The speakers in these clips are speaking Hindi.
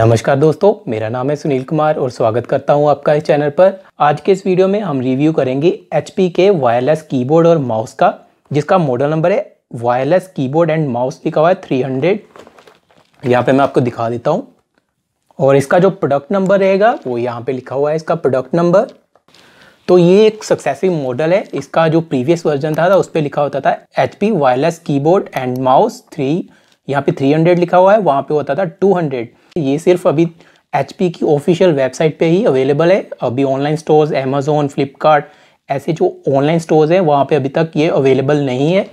नमस्कार दोस्तों मेरा नाम है सुनील कुमार और स्वागत करता हूं आपका इस चैनल पर आज के इस वीडियो में हम रिव्यू करेंगे एच के वायरलेस कीबोर्ड और माउस का जिसका मॉडल नंबर है वायरलेस कीबोर्ड एंड माउस लिखा हुआ है थ्री हंड्रेड यहाँ पर मैं आपको दिखा देता हूँ और इसका जो प्रोडक्ट नंबर रहेगा वो यहाँ पे लिखा हुआ है इसका प्रोडक्ट नंबर तो ये एक सक्सेसिव मॉडल है इसका जो प्रीवियस वर्जन था, था उस पर लिखा होता था H P wireless keyboard and mouse three यहाँ पे 300 लिखा हुआ है वहाँ पे होता था 200 ये सिर्फ अभी एच की ऑफिशियल वेबसाइट पे ही अवेलेबल है अभी ऑनलाइन स्टोर्स अमेजोन फ्लिपकार्ट ऐसे जो ऑनलाइन स्टोर्स हैं वहाँ पे अभी तक ये अवेलेबल नहीं है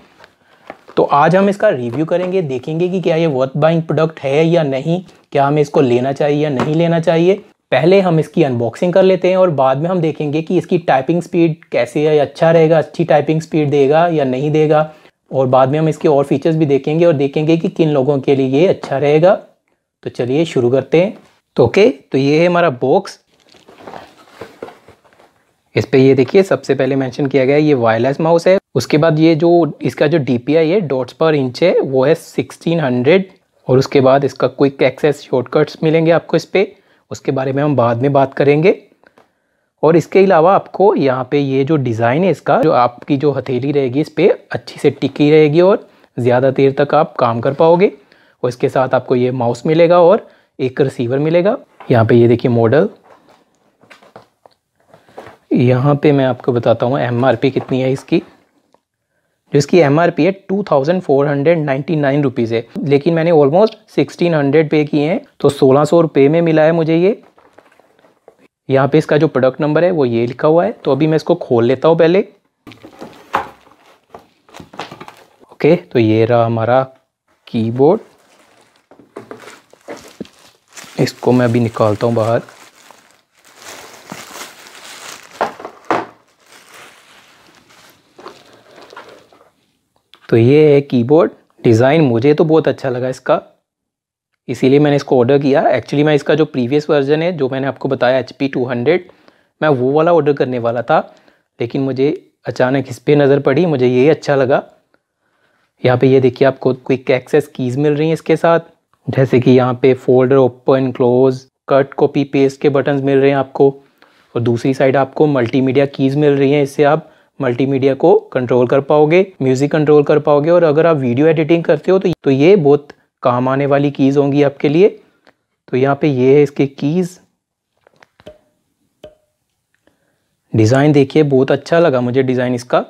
तो आज हम इसका रिव्यू करेंगे देखेंगे कि क्या ये वर्थ बाइंग प्रोडक्ट है या नहीं क्या हमें इसको लेना चाहिए या नहीं लेना चाहिए पहले हम इसकी अनबॉक्सिंग कर लेते हैं और बाद में हम देखेंगे कि इसकी टाइपिंग स्पीड कैसे है अच्छा रहेगा अच्छी टाइपिंग स्पीड देगा या नहीं देगा और बाद में हम इसके और फीचर्स भी देखेंगे और देखेंगे कि किन लोगों के लिए ये अच्छा रहेगा तो चलिए शुरू करते हैं तो ओके तो ये है हमारा बॉक्स इस पर ये देखिए सबसे पहले मेंशन किया गया है ये वायरलेस माउस है उसके बाद ये जो इसका जो डी है डॉट्स पर इंच है वो है 1600 और उसके बाद इसका क्विक एक्सेस शॉर्टकट्स मिलेंगे आपको इस पर उसके बारे में हम बाद में बात करेंगे और इसके अलावा आपको यहाँ पे ये जो डिज़ाइन है इसका जो आपकी जो हथेली रहेगी इस पर अच्छी से टिकी रहेगी और ज़्यादा देर तक आप काम कर पाओगे और इसके साथ आपको ये माउस मिलेगा और एक रिसीवर मिलेगा यहाँ पे ये देखिए मॉडल यहाँ पे मैं आपको बताता हूँ एम कितनी है इसकी जो इसकी एम है two thousand four hundred ninety nine rupees है लेकिन मैंने ऑलमोस्ट सिक्सटीन हंड्रेड पे किए हैं तो सोलह सौ रुपये में मिला है मुझे ये यहाँ पे इसका जो प्रोडक्ट नंबर है वो ये लिखा हुआ है तो अभी मैं इसको खोल लेता हूँ पहले ओके तो ये रहा हमारा कीबोर्ड इसको मैं अभी निकालता हूँ बाहर तो ये है कीबोर्ड डिज़ाइन मुझे तो बहुत अच्छा लगा इसका इसीलिए मैंने इसको ऑर्डर किया एक्चुअली मैं इसका जो प्रीवियस वर्जन है जो मैंने आपको बताया एच पी टू हंड्रेड मैं वो वाला ऑर्डर करने वाला था लेकिन मुझे अचानक इस पर नज़र पड़ी मुझे ये अच्छा लगा यहाँ पे ये देखिए आपको क्विक एक्सेस कीज़ मिल रही हैं इसके साथ जैसे कि यहाँ पे folder open close cut copy paste के बटन्स मिल रहे हैं आपको और दूसरी साइड आपको मल्टीमीडिया कीज़ मिल रही हैं इससे आप मल्टीमीडिया को कंट्रोल कर पाओगे म्यूज़िक कंट्रोल कर पाओगे और अगर आप वीडियो एडिटिंग करते हो तो, तो ये बहुत काम आने वाली कीज़ होंगी आपके लिए तो यहाँ पे ये है इसके कीज़ डिज़ाइन देखिए बहुत अच्छा लगा मुझे डिज़ाइन इसका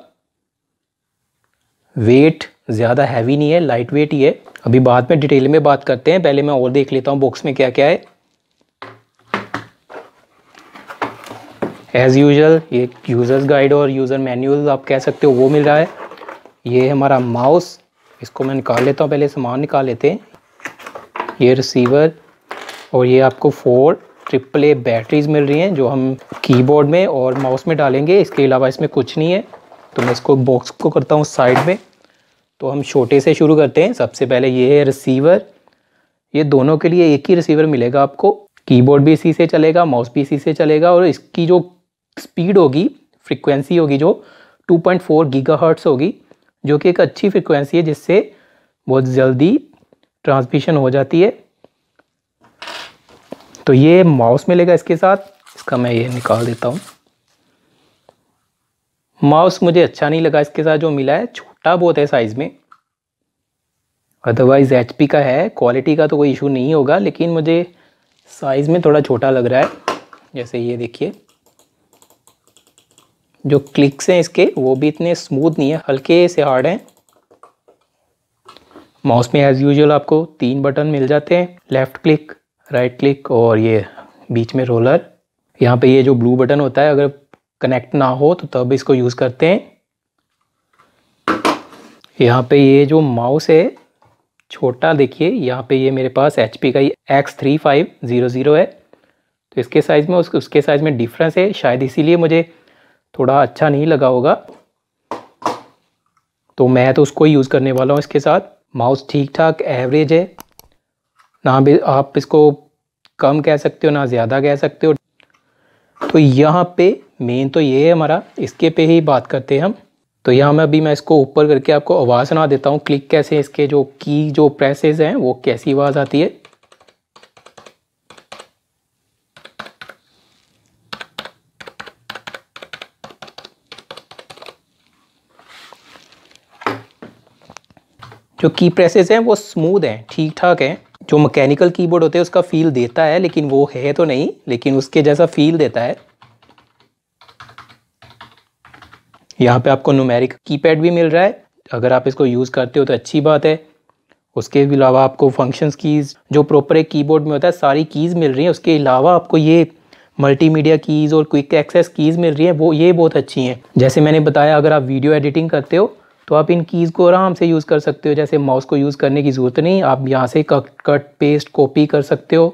वेट ज़्यादा हैवी नहीं है लाइट वेट ही है अभी बाद में डिटेल में बात करते हैं पहले मैं और देख लेता हूँ बॉक्स में क्या क्या है एज़ यूजल ये यूज़र्स गाइड और यूज़र मैनुअल आप कह सकते हो वो मिल रहा है ये हमारा माउस इसको मैं निकाल लेता हूँ पहले सामान निकाल लेते हैं ये रिसीवर और ये आपको फोर ट्रिपल ए बैटरीज मिल रही हैं जो हम कीबोर्ड में और माउस में डालेंगे इसके अलावा इसमें कुछ नहीं है तो मैं इसको बॉक्स को करता हूँ साइड में तो हम छोटे से शुरू करते हैं सबसे पहले ये है रिसीवर ये दोनों के लिए एक ही रिसीवर मिलेगा आपको कीबोर्ड भी इसी से चलेगा माउस भी इसी से चलेगा और इसकी जो स्पीड होगी फ्रिक्वेंसी होगी जो 2.4 गीगाहर्ट्स होगी जो कि एक अच्छी फ्रिक्वेंसी है जिससे बहुत जल्दी ट्रांसमिशन हो जाती है तो ये माउस मिलेगा इसके साथ इसका मैं ये निकाल देता हूँ माउस मुझे अच्छा नहीं लगा इसके साथ जो मिला है छोटा बहुत है साइज़ में अदरवाइज़ एच का है क्वालिटी का तो कोई इशू नहीं होगा लेकिन मुझे साइज़ में थोड़ा छोटा लग रहा है जैसे ये देखिए जो क्लिक्स हैं इसके वो भी इतने स्मूथ नहीं है हल्के से हार्ड हैं माउस में एज़ यूजुअल आपको तीन बटन मिल जाते हैं लेफ़्ट क्लिक राइट क्लिक और ये बीच में रोलर यहाँ पे ये जो ब्लू बटन होता है अगर कनेक्ट ना हो तो तब इसको यूज़ करते हैं यहाँ पे ये जो माउस है छोटा देखिए यहाँ पे ये मेरे पास एच का ही X three five zero zero है तो इसके साइज़ में उसके साइज़ में डिफरेंस है शायद इसीलिए मुझे थोड़ा अच्छा नहीं लगा होगा तो मैं तो उसको यूज़ करने वाला हूँ इसके साथ माउस ठीक ठाक एवरेज है ना भी आप इसको कम कह सकते हो ना ज़्यादा कह सकते हो तो यहाँ पे मेन तो ये है हमारा इसके पे ही बात करते हैं हम तो यहाँ मैं अभी मैं इसको ऊपर करके आपको आवाज़ सुना देता हूँ क्लिक कैसे इसके जो की जो प्रेसेस हैं वो कैसी आवाज़ आती है जो की प्रेसेस हैं वो स्मूद हैं ठीक ठाक हैं जो मैकेनिकल कीबोर्ड होते हैं उसका फील देता है लेकिन वो है तो नहीं लेकिन उसके जैसा फील देता है यहाँ पे आपको नुमेरिक कीपैड भी मिल रहा है अगर आप इसको यूज़ करते हो तो अच्छी बात है उसके अलावा आपको फंक्शंस कीज़ जो प्रॉपर एक कीबोर्ड में होता है सारी कीज़ मिल रही हैं उसके अलावा आपको ये मल्टीमीडिया कीज़ और क्विक एक्सेस कीज़ मिल रही हैं वो ये बहुत अच्छी हैं जैसे मैंने बताया अगर आप वीडियो एडिटिंग करते हो तो आप इन कीज़ को आराम से यूज़ कर सकते हो जैसे माउस को यूज़ करने की ज़रूरत नहीं आप यहाँ से कट कट पेस्ट कॉपी कर सकते हो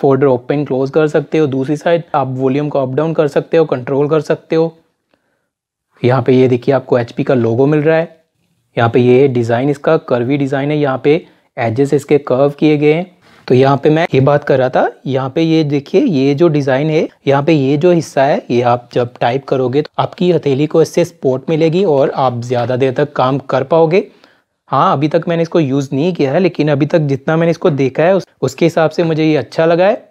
फोल्डर ओपन क्लोज कर सकते हो दूसरी साइड आप वॉल्यूम को अप डाउन कर सकते हो कंट्रोल कर सकते हो यहाँ पे ये देखिए आपको एच का लोगो मिल रहा है यहाँ पे ये डिज़ाइन इसका कर्वी डिज़ाइन है यहाँ पे एजेस इसके कर्व किए गए हैं तो यहाँ पे मैं ये बात कर रहा था यहाँ पे ये देखिए ये जो डिज़ाइन है यहाँ पे ये जो हिस्सा है ये आप जब टाइप करोगे तो आपकी हथेली को इससे स्पोर्ट मिलेगी और आप ज़्यादा देर तक काम कर पाओगे हाँ अभी तक मैंने इसको यूज़ नहीं किया है लेकिन अभी तक जितना मैंने इसको देखा है उस, उसके हिसाब से मुझे ये अच्छा लगा है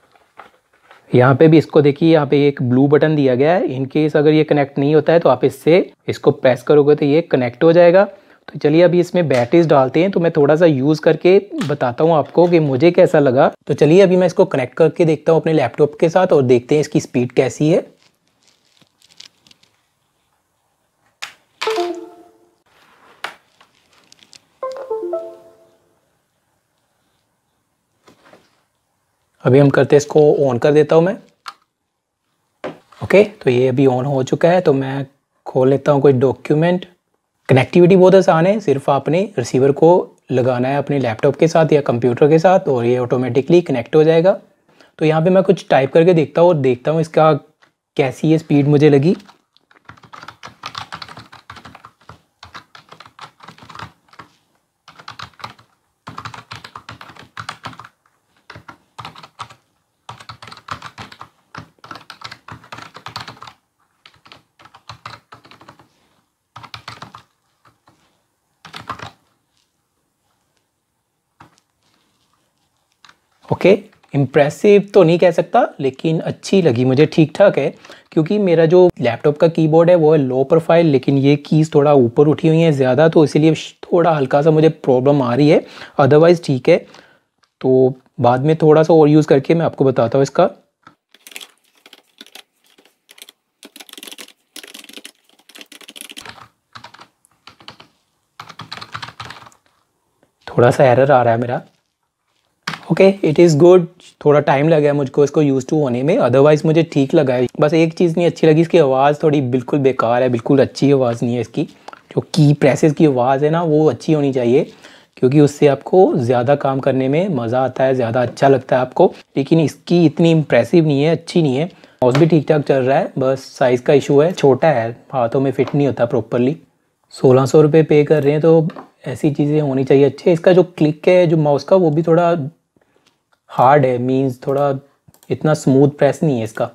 यहाँ पे भी इसको देखिए यहाँ पे एक ब्लू बटन दिया गया है इनकेस अगर ये कनेक्ट नहीं होता है तो आप इससे इसको प्रेस करोगे तो ये कनेक्ट हो जाएगा तो चलिए अभी इसमें बैटरीज डालते हैं तो मैं थोड़ा सा यूज़ करके बताता हूँ आपको कि मुझे कैसा लगा तो चलिए अभी मैं इसको कनेक्ट करके देखता हूँ अपने लैपटॉप के साथ और देखते हैं इसकी स्पीड कैसी है अभी हम करते इसको ऑन कर देता हूँ मैं ओके तो ये अभी ऑन हो चुका है तो मैं खोल लेता हूँ कोई डॉक्यूमेंट कनेक्टिविटी बहुत आसान है सिर्फ आपने रिसीवर को लगाना है अपने लैपटॉप के साथ या कंप्यूटर के साथ और ये ऑटोमेटिकली कनेक्ट हो जाएगा तो यहाँ पे मैं कुछ टाइप करके देखता हूँ और देखता हूँ इसका कैसी ये स्पीड मुझे लगी ओके इम्प्रेसिव तो नहीं कह सकता लेकिन अच्छी लगी मुझे ठीक ठाक है क्योंकि मेरा जो लैपटॉप का कीबोर्ड है वो है लो प्रोफाइल लेकिन ये कीज़ थोड़ा ऊपर उठी हुई हैं ज़्यादा तो इसीलिए थोड़ा हल्का सा मुझे प्रॉब्लम आ रही है अदरवाइज़ ठीक है तो बाद में थोड़ा सा और यूज़ करके मैं आपको बताता हूँ इसका थोड़ा सा एरर आ रहा है मेरा ओके इट इज़ गुड थोड़ा टाइम लगा है मुझको इसको यूज़ टू होने में अदरवाइज़ मुझे ठीक लगा है बस एक चीज़ नहीं अच्छी लगी इसकी आवाज़ थोड़ी बिल्कुल बेकार है बिल्कुल अच्छी आवाज़ नहीं है इसकी जो की प्रेसेस की आवाज़ है ना वो अच्छी होनी चाहिए क्योंकि उससे आपको ज़्यादा काम करने में मज़ा आता है ज़्यादा अच्छा लगता है आपको लेकिन इसकी इतनी इम्प्रेसिव नहीं है अच्छी नहीं है माउस भी ठीक ठाक चल रहा है बस साइज़ का इशू है छोटा है हाथों में फिट नहीं होता प्रॉपरली सोलह सौ रुपये पे कर रहे हैं तो ऐसी चीज़ें होनी चाहिए अच्छे इसका जो क्लिक है जो माउस का वो भी थोड़ा हार्ड है मीन्स थोड़ा इतना स्मूथ प्रेस नहीं है इसका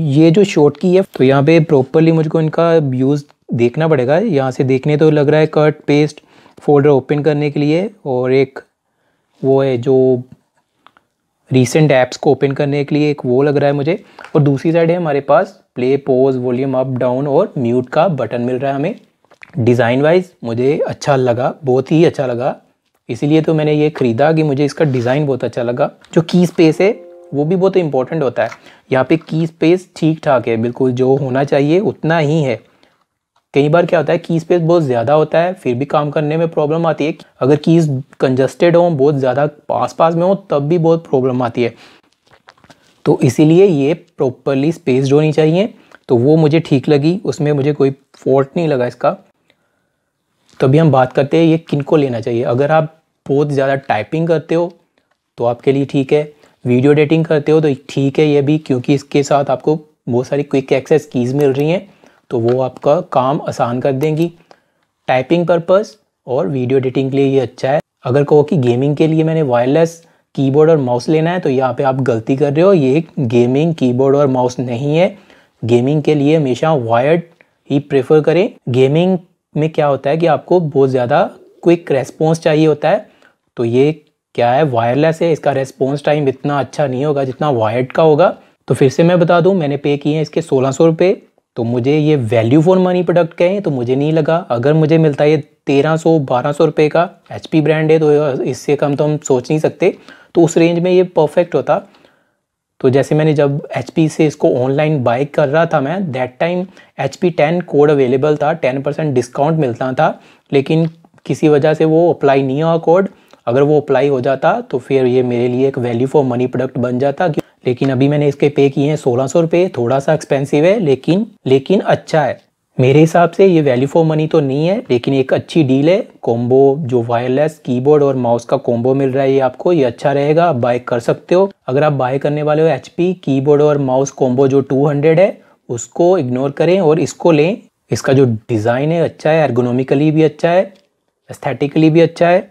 ये जो शॉर्ट की है तो यहाँ पे प्रॉपरली मुझको इनका यूज़ देखना पड़ेगा यहाँ से देखने तो लग रहा है कट पेस्ट फोल्डर ओपन करने के लिए और एक वो है जो रिसेंट ऐप्स को ओपन करने के लिए एक वो लग रहा है मुझे और दूसरी साइड है हमारे पास play pause volume up down और म्यूट का बटन मिल रहा है हमें डिज़ाइन वाइज मुझे अच्छा लगा बहुत ही अच्छा लगा इसीलिए तो मैंने ये ख़रीदा कि मुझे इसका डिज़ाइन बहुत अच्छा लगा जो की स्पेस है वो भी बहुत इंपॉर्टेंट होता है यहाँ पे की स्पेस ठीक ठाक है बिल्कुल जो होना चाहिए उतना ही है कई बार क्या होता है की स्पेस बहुत ज़्यादा होता है फिर भी काम करने में प्रॉब्लम आती है अगर कीज़ कंजस्टेड हों बहुत ज़्यादा पास पास में हो तब भी बहुत प्रॉब्लम आती है तो इसीलिए ये प्रॉपरली स्पेस्ड होनी चाहिए तो वो मुझे ठीक लगी उसमें मुझे कोई फॉल्ट नहीं लगा इसका तभी तो हम बात करते हैं ये किन को लेना चाहिए अगर आप बहुत ज़्यादा टाइपिंग करते हो तो आपके लिए ठीक है वीडियो एडिटिंग करते हो तो ठीक है ये भी क्योंकि इसके साथ आपको बहुत सारी क्विक एक्सेस कीज़ मिल रही हैं तो वो आपका काम आसान कर देंगी टाइपिंग पर्पस और वीडियो एडिटिंग के लिए ये अच्छा है अगर कहो कि गेमिंग के लिए मैंने वायरलेस कीबोर्ड और माउस लेना है तो यहाँ पे आप गलती कर रहे हो ये गेमिंग कीबोर्ड और माउस नहीं है गेमिंग के लिए हमेशा वायर्ड ही प्रेफर करें गेमिंग में क्या होता है कि आपको बहुत ज़्यादा क्विक रेस्पॉन्स चाहिए होता है तो ये क्या है वायरलेस है इसका रेस्पॉन्स टाइम इतना अच्छा नहीं होगा जितना वायर्ड का होगा तो फिर से मैं बता दूँ मैंने पे किए हैं इसके सोलह सौ रुपये तो मुझे ये वैल्यू फॉर मनी प्रोडक्ट कहें तो मुझे नहीं लगा अगर मुझे मिलता ये तेरह सौ बारह सौ रुपये का एच ब्रांड है तो इससे कम तो हम सोच नहीं सकते तो उस रेंज में ये परफेक्ट होता तो जैसे मैंने जब एच से इसको ऑनलाइन बाई कर रहा था मैं that time H P ten code available था टेन परसेंट डिस्काउंट मिलता था लेकिन किसी वजह से वो अप्लाई नहीं हुआ कोड अगर वो अप्लाई हो जाता तो फिर ये मेरे लिए एक वैल्यू फॉर मनी प्रोडक्ट बन जाता लेकिन अभी मैंने इसके पे किए हैं सोलह सौ रुपये थोड़ा सा एक्सपेंसिव है लेकिन लेकिन अच्छा है मेरे हिसाब से ये वैल्यू फॉर मनी तो नहीं है लेकिन एक अच्छी डील है कॉम्बो जो वायरलेस कीबोर्ड और माउस का कॉम्बो मिल रहा है ये आपको ये अच्छा रहेगा आप बाय कर सकते हो अगर आप बाय करने वाले हो एच कीबोर्ड और माउस कॉम्बो जो 200 है उसको इग्नोर करें और इसको लें इसका जो डिज़ाइन है अच्छा है एर्गोनॉमिकली भी अच्छा है एस्थेटिकली भी अच्छा है